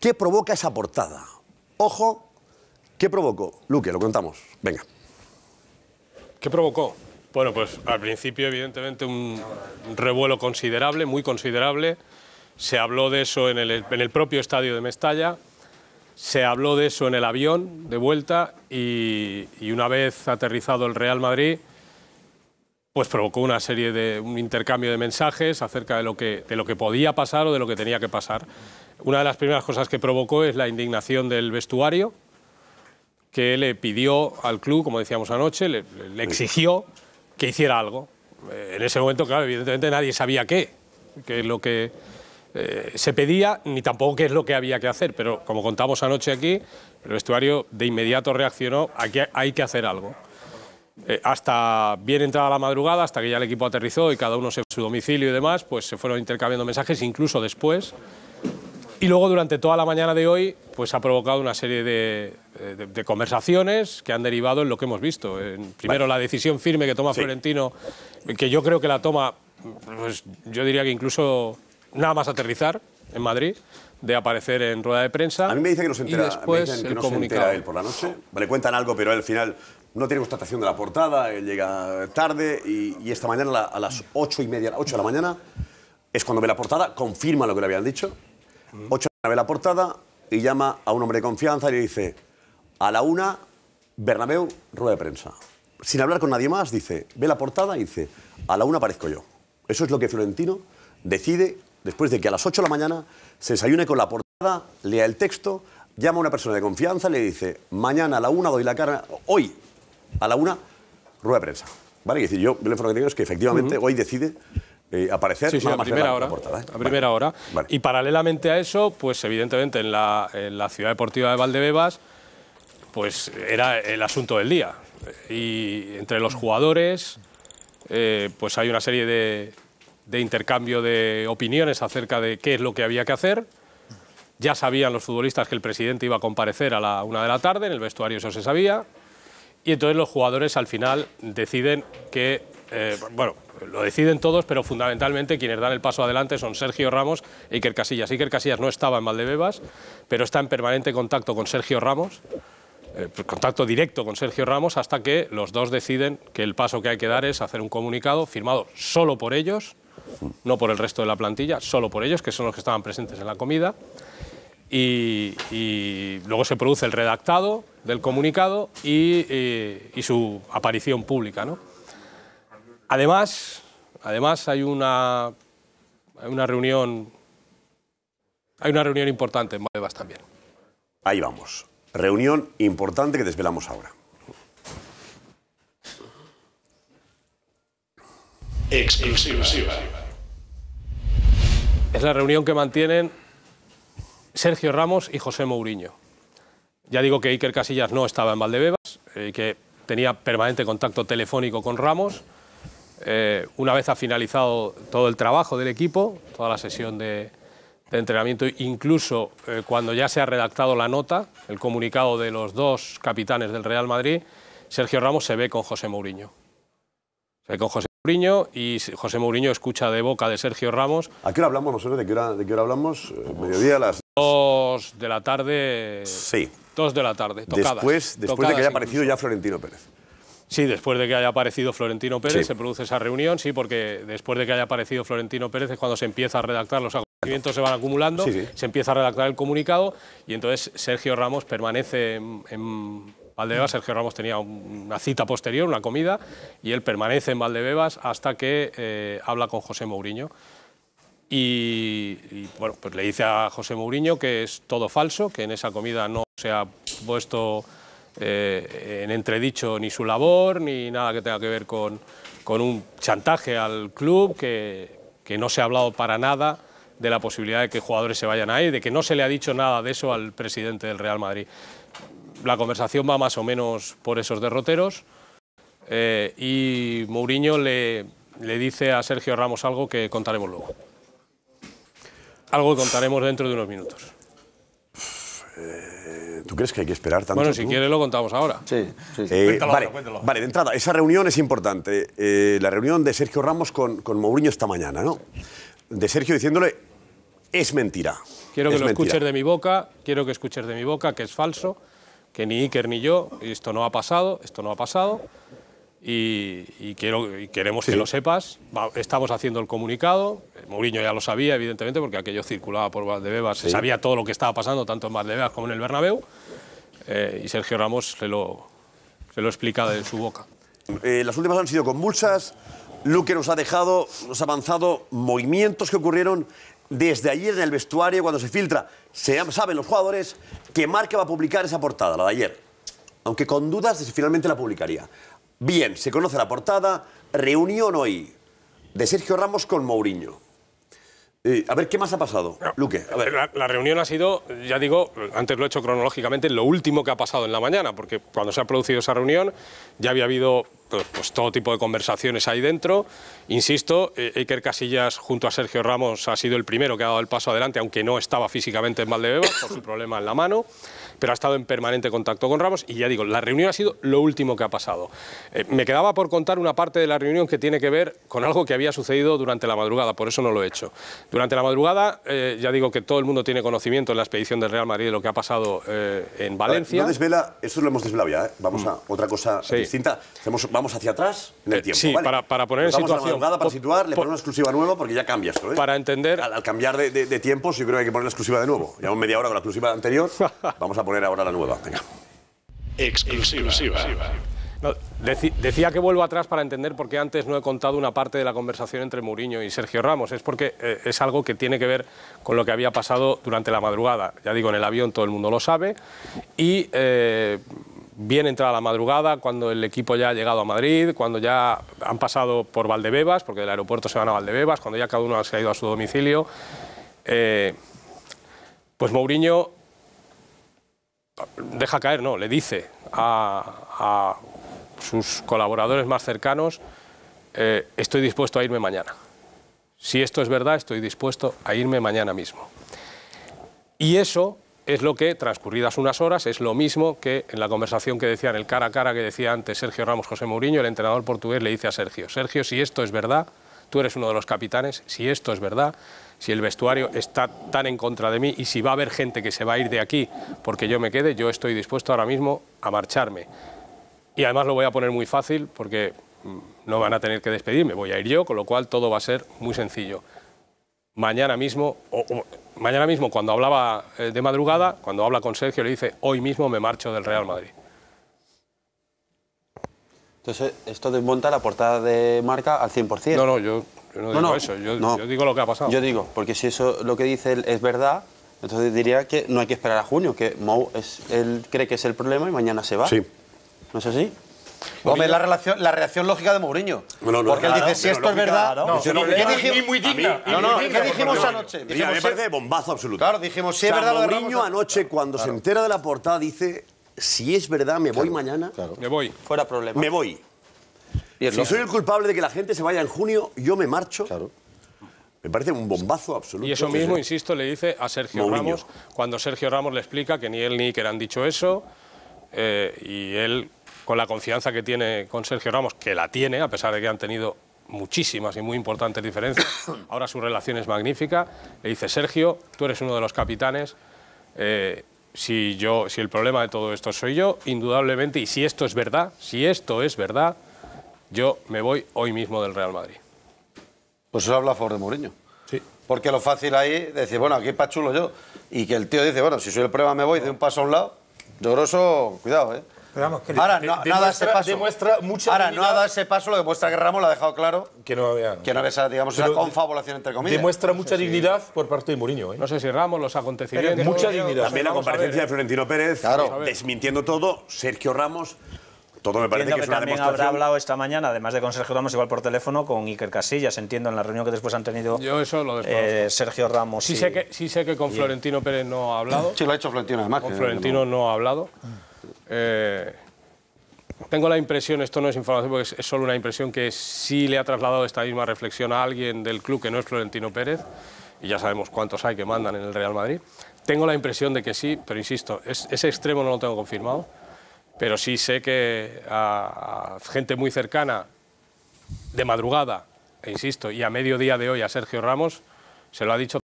¿Qué provoca esa portada? Ojo, ¿qué provocó? Luque, lo contamos. Venga. ¿Qué provocó? Bueno, pues al principio, evidentemente, un revuelo considerable, muy considerable. Se habló de eso en el, en propio estadio de Mestalla, se habló de eso en el avión de vuelta y, una vez aterrizado el Real Madrid, pues provocó una serie de un intercambio de mensajes acerca de lo que, de lo que podía pasar o de lo que tenía que pasar. Una de las primeras cosas que provocó es la indignación del vestuario, que le pidió al club, como decíamos anoche, le, exigió que hiciera algo. Eh, en ese momento, claro, evidentemente nadie sabía qué, qué es lo que eh, se pedía, ni tampoco qué es lo que había que hacer, pero como contamos anoche aquí, el vestuario de inmediato reaccionó, aquí hay que hacer algo. Eh, hasta bien entrada la madrugada, hasta que ya el equipo aterrizó y cada uno se fue a su domicilio y demás, pues se fueron intercambiando mensajes, incluso después, y luego durante toda la mañana de hoy pues ha provocado una serie de, conversaciones que han derivado en lo que hemos visto. En, primero la decisión firme que toma Florentino, que yo creo que la toma, pues yo diría que incluso nada más aterrizar en Madrid, de aparecer en rueda de prensa. A mí me dice que no se entera, después que no él por la noche. Le cuentan algo, pero al final no tiene constatación de la portada, él llega tarde y, y esta mañana a las ocho y media, ocho de la mañana, es cuando ve la portada, confirma lo que le habían dicho Ocho ve la portada y llama a un hombre de confianza y le dice, a la una, bernabeu rueda de prensa. Sin hablar con nadie más, dice, ve la portada y dice, a la una aparezco yo. Eso es lo que Florentino decide después de que a las 8 de la mañana se desayune con la portada, lea el texto, llama a una persona de confianza, le dice, mañana a la una doy la cara, hoy a la una, rueda de prensa. ¿Vale? Y decir, yo, el que tengo es que efectivamente hoy decide eh, aparecer sí, a, primera hora, ¿eh? primera hora. Y paralelamente a eso, pues evidentemente en la, ciudad deportiva de Valdebebas, pues era el asunto del día. Y entre los jugadores, eh, pues hay una serie de, de intercambio de opiniones acerca de qué es lo que había que hacer. Ya sabían los futbolistas que el presidente iba a comparecer a la una de la tarde, en el vestuario eso se sabía. Y entonces los jugadores al final deciden que eh, bueno, lo deciden todos, pero fundamentalmente quienes dan el paso adelante son Sergio Ramos e Iker Casillas. Iker Casillas no estaba en Valdebebas, pero está en permanente contacto con Sergio Ramos, eh, pues contacto directo con Sergio Ramos, hasta que los dos deciden que el paso que hay que dar es hacer un comunicado firmado solo por ellos, no por el resto de la plantilla, solo por ellos, que son los que estaban presentes en la comida. Y, luego se produce el redactado del comunicado y eh, su aparición pública. ¿no? Además, además hay una, reunión hay una reunión importante en Valdebebas también. Ahí vamos. Reunión importante que desvelamos ahora. Exclusiva. Es la reunión que mantienen Sergio Ramos y José Mourinho. Ya digo que Iker Casillas no estaba en Valdebebas, y eh, que tenía permanente contacto telefónico con Ramos. Eh, una vez ha finalizado todo el trabajo del equipo, toda la sesión de, entrenamiento, incluso eh, cuando ya se ha redactado la nota, el comunicado de los dos capitanes del Real Madrid, Sergio Ramos se ve con José Mourinho. Se ve con José Mourinho y José Mourinho escucha de boca de Sergio Ramos. ¿A qué hora hablamos nosotros? ¿De qué hora, de qué hablamos? Eh, ¿Mediodía a las...? Dos de la tarde. Sí. Dos de la tarde, tocadas. Después, de que haya aparecido ya Florentino Pérez. Sí, después de que haya aparecido Florentino Pérez se produce esa reunión, sí, porque después de que haya aparecido Florentino Pérez es cuando se empieza a redactar los acontecimientos, se van acumulando, se empieza a redactar el comunicado y entonces Sergio Ramos permanece en, Valdebebas. Sergio Ramos tenía una cita posterior, una comida, y él permanece en Valdebebas hasta que eh, habla con José Mourinho. Y, y, bueno, pues le dice a José Mourinho que es todo falso, que en esa comida no se ha puesto eh, en entredicho ni su labor, ni nada que tenga que ver con, con un chantaje al club, que, no se ha hablado para nada de la posibilidad de que jugadores se vayan ahí, de que no se le ha dicho nada de eso al presidente del Real Madrid. La conversación va más o menos por esos derroteros eh, y Mourinho le, le dice a Sergio Ramos algo que contaremos luego. Algo que contaremos dentro de unos minutos. Eh, ¿Tú crees que hay que esperar tanto? Bueno, si quieres lo contamos ahora. Sí, sí, eh, cuéntalo, vale, cuéntalo. vale, de entrada, esa reunión es importante. Eh, la reunión de Sergio Ramos con, con Mourinho esta mañana, ¿no? De Sergio diciéndole, es mentira. Quiero que lo escuches de mi boca, quiero que escuches de mi boca que es falso, que ni Iker ni yo, esto no ha pasado, esto no ha pasado. Y, quiero, queremos que lo sepas. estamos haciendo el comunicado. Mourinho ya lo sabía, evidentemente, porque aquello circulaba por Valdebebas. Se sabía todo lo que estaba pasando, tanto en Valdebebas como en el Bernabéu. Eh, y Sergio Ramos se lo, se lo explica de su boca. Eh, las últimas han sido convulsas. Luque nos ha dejado, nos ha avanzado movimientos que ocurrieron desde ayer en el vestuario cuando se filtra. saben los jugadores que marca va a publicar esa portada, la de ayer. Aunque con dudas de si finalmente la publicaría. Bien, se conoce la portada. Reunión hoy de Sergio Ramos con Mourinho. Eh, a ver, ¿qué más ha pasado, Luque? La, la, reunión ha sido, ya digo, antes lo he hecho cronológicamente, lo último que ha pasado en la mañana, porque cuando se ha producido esa reunión ya había habido pues, pues, todo tipo de conversaciones ahí dentro. Insisto, eh, Iker Casillas junto a Sergio Ramos ha sido el primero que ha dado el paso adelante, aunque no estaba físicamente en Valdebebas por su problema en la mano, pero ha estado en permanente contacto con Ramos y ya digo, la reunión ha sido lo último que ha pasado. Eh, me quedaba por contar una parte de la reunión que tiene que ver con algo que había sucedido durante la madrugada, por eso no lo he hecho. Durante la madrugada, eh, ya digo que todo el mundo tiene conocimiento en la expedición del Real Madrid de lo que ha pasado en Valencia. no desvela, eso lo hemos desvelado ya, vamos mm. a otra cosa distinta vamos hacia atrás en el eh, tiempo. Sí, para, para, poner en situación. la madrugada para situar, le ponemos una exclusiva nueva porque ya cambia esto. ¿eh? Para entender. Al, cambiar de, tiempo, de, creo que hay que poner la exclusiva de nuevo. Llevamos media hora con la exclusiva anterior, vamos a poner ahora la nueva. Venga. Exclusiva. decía que vuelvo atrás para entender por qué antes no he contado una parte de la conversación entre Muriño y Sergio Ramos. Es porque eh, es algo que tiene que ver con lo que había pasado durante la madrugada. Ya digo, en el avión todo el mundo lo sabe. Y bien entrada la madrugada, cuando el equipo ya ha llegado a Madrid, cuando ya han pasado por Valdebebas, porque del aeropuerto se van a Valdebebas, cuando ya cada uno se ha ido a su domicilio. Eh, pues Mourinho deja caer, no, le dice a, sus colaboradores más cercanos, eh, estoy dispuesto a irme mañana. Si esto es verdad, estoy dispuesto a irme mañana mismo. Y eso es lo que, transcurridas unas horas, es lo mismo que en la conversación que decían, el cara a cara que decía antes Sergio Ramos José Mourinho, el entrenador portugués le dice a Sergio, Sergio, si esto es verdad, tú eres uno de los capitanes, si esto es verdad, si el vestuario está tan en contra de mí y si va a haber gente que se va a ir de aquí porque yo me quede, yo estoy dispuesto ahora mismo a marcharme. Y además lo voy a poner muy fácil porque mm, no van a tener que despedirme, voy a ir yo, con lo cual todo va a ser muy sencillo mañana mismo, o, mañana mismo cuando hablaba eh, de madrugada, cuando habla con Sergio, le dice, hoy mismo me marcho del Real Madrid. Entonces, esto desmonta la portada de marca al 100%. No, no, yo, no digo eso, yo, yo, digo lo que ha pasado. Yo digo, porque si eso lo que dice él es verdad, entonces diría que no hay que esperar a junio, que Mou es, él cree que es el problema y mañana se va. Sí. ¿No es así? la, relación, la reacción lógica de Mourinho. porque él dice, si esto es verdad... No, ¿qué dijimos anoche? Dijimos, me parece bombazo absoluto. dijimos, si es verdad... Mourinho anoche, cuando se entera de la portada, dice, si es verdad, me voy mañana. Me voy. Fuera problema. Me voy. Si soy el culpable de que la gente se vaya en junio, yo me marcho. Me parece un bombazo absoluto. Y eso mismo, insisto, le dice a Sergio Ramos, cuando Sergio Ramos le explica que ni él ni que han dicho eso, eh, y él con la confianza que tiene con Sergio Ramos, que la tiene, a pesar de que han tenido muchísimas y muy importantes diferencias. Ahora su relación es magnífica. Le dice, Sergio, tú eres uno de los capitanes. Eh, si, yo, si el problema de todo esto soy yo, indudablemente, y si esto es verdad, si esto es verdad, yo me voy hoy mismo del Real Madrid. Pues eso habla a favor de Mourinho. Sí. Porque lo fácil ahí es decir, bueno, aquí chulo yo. Y que el tío dice, bueno, si soy el problema me voy, de un paso a un lado. Yo cuidado, ¿eh? ahora no, demuestra, ese paso. Demuestra mucha lo demuestra que Ramos lo ha dejado claro. Que no había, que no había digamos, una confabulación entre comillas. Demuestra mucha dignidad por parte de Mourinho. ¿eh? No sé si Ramos, los acontecimientos. mucha dignidad. También la comparecencia de Florentino Pérez, claro. desmintiendo todo, Sergio Ramos. Todo me parece que, es una también habrá hablado esta mañana, además de con Sergio Ramos, igual por teléfono, con Iker Casillas, entiendo, en la reunión que después han tenido Yo eso lo eh, Sergio Ramos. Sí, sé que, sí sé que con Florentino Pérez no ha hablado. Sí, lo ha hecho Florentino además. Con Florentino no ha hablado. Eh, tengo la impresión, esto no es información porque es, solo una impresión, que sí le ha trasladado esta misma reflexión a alguien del club que no es Florentino Pérez, y ya sabemos cuántos hay que mandan en el Real Madrid. Tengo la impresión de que sí, pero insisto, ese extremo no lo tengo confirmado, pero sí sé que a, a gente muy cercana, de madrugada, e insisto, y a mediodía de hoy a Sergio Ramos, se lo ha dicho.